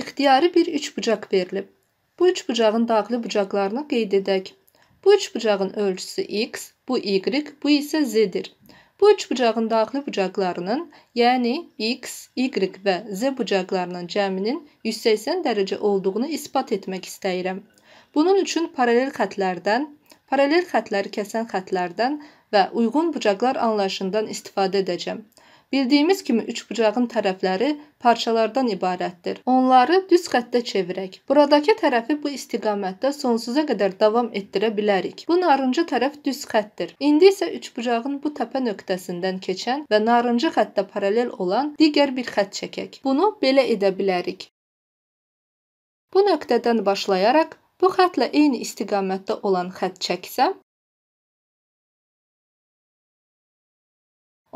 İxtiyari bir üç bucaq verilib. Bu üç bucağın daxili bucaqlarını qeyd edək. Bu üç bucağın ölçüsü x, bu y, bu isə z-dir. Bu üç bucağın daxili bucaqlarının, yəni x, y və z bucaqlarının cəminin 180 dərəcə olduğunu isbat etmək istəyirəm. Bunun üçün paralel xətlərdən, paralel xətləri kəsən xətlərdən və uyğun bucaqlar anlayışından istifadə edəcəm. Bildiyimiz kimi üçbucağın tərəfləri parçalardan ibarətdir. Onları düz xəttə çevirək. Buradakı tərəfi bu istiqamətdə sonsuza qədər davam etdirə bilərik. Bu narıncı tərəf düz xəttdir. İndi isə üçbucağın bu təpə nöqtəsindən keçən və narıncı xəttə paralel olan digər bir xətt çəkək. Bunu belə edə bilərik. Bu nöqtədən başlayaraq bu xəttlə eyni istiqamətdə olan xətt çəksəm,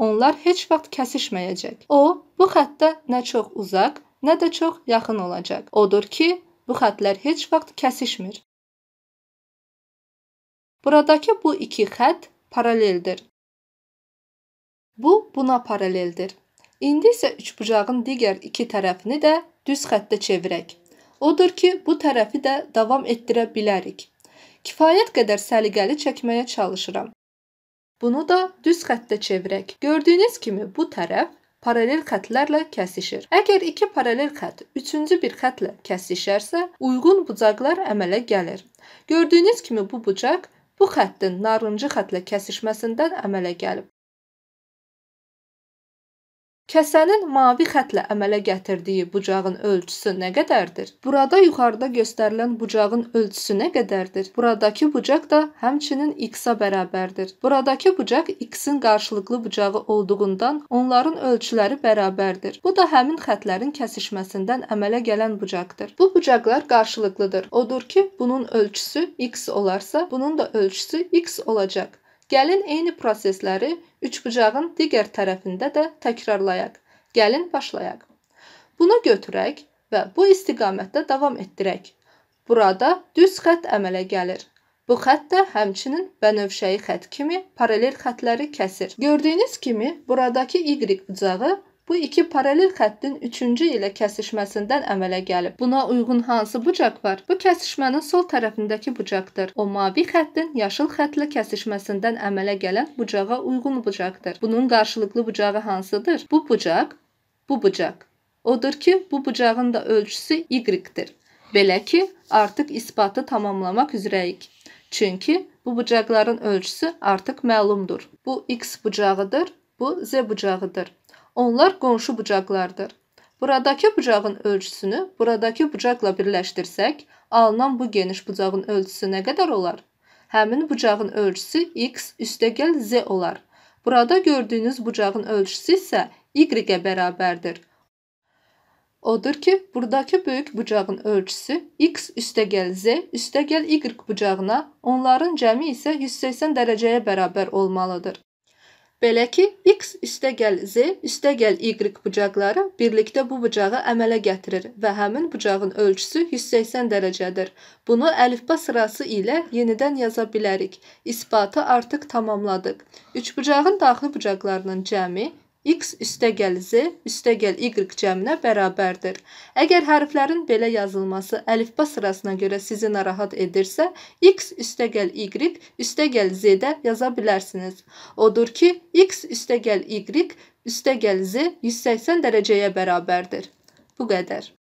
Onlar heç vaxt kəsişməyəcək. O bu xəttə nə çox uzaq, nə də çox yaxın olacaq. Odur ki, bu xəttlər heç vaxt kəsişmir. Buradakı bu iki xətt paraleldir. Bu buna paraleldir. İndi isə üçbucağın digər iki tərəfini də düz xəttə çevirək. Odur ki, bu tərəfi də davam etdirə bilərik. Kifayət qədər səliqəli çəkməyə çalışıram. Bunu da düz xəttə çevirək. Gördüyünüz kimi bu tərəf paralel xətlərlə kəsişir. Əgər iki paralel xətt üçüncü bir xəttlə kəsişərsə, uyğun bucaqlar əmələ gəlir. Gördüyünüz kimi bu bucaq bu xəttin narıncı xəttlə kəsişməsindən əmələ gəlib. Kəsənin mavi xətlə əmələ gətirdiyi bucağın ölçüsü nə qədərdir? Burada yuxarıda göstərilən bucağın ölçüsü nə qədərdir? Buradakı bucaq da həmçinin x-a bərabərdir. Buradakı bucaq x-in qarşılıqlı bucağı olduğundan onların ölçüləri bərabərdir. Bu da həmin xətlərin kəsişməsindən əmələ gələn bucaqdır. Bu bucaqlar qarşılıqlıdır. Odur ki, bunun ölçüsü x olarsa, bunun da ölçüsü x olacaq. Gəlin eyni prosesləri üçbucağın digər tərəfində də təkrarlayaq. Gəlin başlayaq. Bunu götürək və bu istiqamətdə davam etdirək. Burada düz xətt əmələ gəlir. Bu xətt də həmçinin bənövşəyi xətt kimi paralel xətləri kəsir. Gördüyünüz kimi buradakı y bucağı Bu iki paralel xəttin üçüncü ilə kəsişməsindən əmələ gəlib. Buna uyğun hansı bucaq var? Bu kəsişmənin sol tərəfindəki bucaqdır. O mavi xəttin yaşıl xəttlə kəsişməsindən əmələ gələn bucağa uyğun bucaqdır. Bunun qarşılıqlı bucağı hansıdır? Bu bucaq, bu bucaq. Odur ki, bu bucağın da ölçüsü y-dir. Belə ki, artıq isbatı tamamlamaq üzrəyik. Çünki bu bucaqların ölçüsü artıq məlumdur. Bu x bucağıdır, bu z bucağıdır. Onlar qonşu bucaqlardır. Buradakı bucağın ölçüsünü buradakı bucaqla birləşdirsək, alınan bu geniş bucağın ölçüsü nə qədər olar? Həmin bucağın ölçüsü x üstəgəl z olar. Burada gördüyünüz bucağın ölçüsü isə y-ə bərabərdir. Odur ki, buradakı böyük bucağın ölçüsü x üstəgəl z üstəgəl y bucağına, onların cəmi isə 180 dərəcəyə bərabər olmalıdır. Belə ki, x üstəgəl z üstəgəl y bucaqları birlikdə bu bucağı əmələ gətirir və həmin bucağın ölçüsü 180 dərəcədir. Bunu əlifba sırası ilə yenidən yaza bilərik. İsbatı artıq tamamladıq. Üçbucağın daxili bucaqlarının cəmi x üstəgəl z üstəgəl y cəminə bərabərdir. Əgər hərflərin belə yazılması əlifba sırasına görə sizi narahat edirsə, x üstəgəl y üstəgəl z-də yaza bilərsiniz. Odur ki, x üstəgəl y üstəgəl z 180 dərəcəyə bərabərdir. Bu qədər.